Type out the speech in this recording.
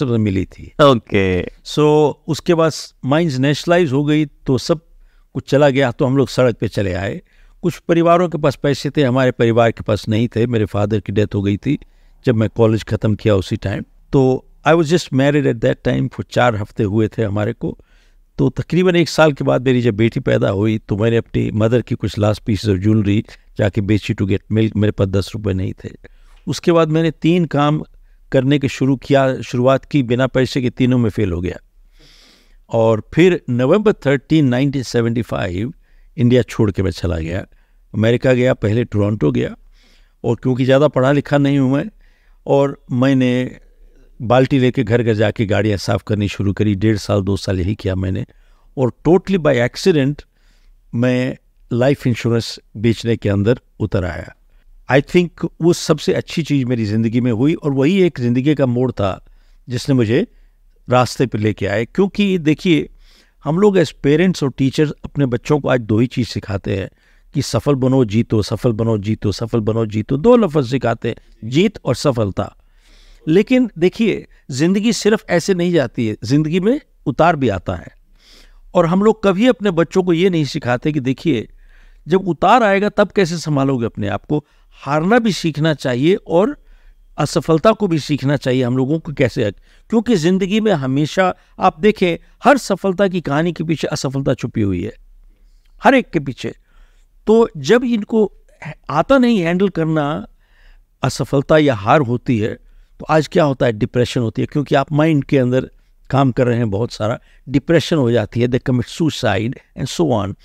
सबसे मिली थी okay okay. सो so, उसके बाद माइंस नेशनलाइज हो गई तो सब कुछ चला गया तो हम लोग सड़क पे चले आए कुछ परिवारों के पास पैसे थे हमारे परिवार के पास नहीं थे मेरे फादर की डेथ हो गई थी जब मैं कॉलेज ख़त्म किया उसी टाइम तो I was just married at that time for चार हफ्ते हुए थे हमारे को तो तकरीबन एक साल के बाद मेरी जब बेटी पैदा हुई तो मैंने अपनी मदर की कुछ लास्ट पीस ऑफ ज्वेलरी जाके बेची टू गेट मिल्क मेरे पास दस रुपये नहीं थे उसके बाद मैंने तीन काम करने के शुरू किया शुरुआत की बिना पैसे के तीनों में फेल हो गया और फिर नवंबर थर्टीन नाइनटीन इंडिया छोड़ के मैं चला गया अमेरिका गया पहले टोरंटो गया और क्योंकि ज़्यादा पढ़ा लिखा नहीं हूँ मैं और मैंने बाल्टी लेके घर घर जाके गाड़ियाँ साफ़ करनी शुरू करी डेढ़ साल दो साल यही किया मैंने और टोटली बाय एक्सीडेंट मैं लाइफ इंश्योरेंस बेचने के अंदर उतर आया आई थिंक वो सबसे अच्छी चीज़ मेरी ज़िंदगी में हुई और वही एक ज़िंदगी का मोड़ था जिसने मुझे रास्ते पर लेके आए क्योंकि देखिए हम लोग एज पेरेंट्स और टीचर्स अपने बच्चों को आज दो ही चीज़ सिखाते हैं कि सफल बनो जीतो सफल बनो जीतो सफल बनो जीतो दो लफ्ज़ सिखाते हैं जीत और सफलता लेकिन देखिए ज़िंदगी सिर्फ ऐसे नहीं जाती है ज़िंदगी में उतार भी आता है और हम लोग कभी अपने बच्चों को ये नहीं सिखाते कि देखिए जब उतार आएगा तब कैसे संभालोगे अपने आप को हारना भी सीखना चाहिए और असफलता को भी सीखना चाहिए हम लोगों को कैसे क्योंकि ज़िंदगी में हमेशा आप देखें हर सफलता की कहानी के पीछे असफलता छुपी हुई है हर एक के पीछे तो जब इनको आता नहीं हैंडल करना असफलता या हार होती है तो आज क्या होता है डिप्रेशन होती है क्योंकि आप माइंड के अंदर काम कर रहे हैं बहुत सारा डिप्रेशन हो जाती है they commit suicide and so on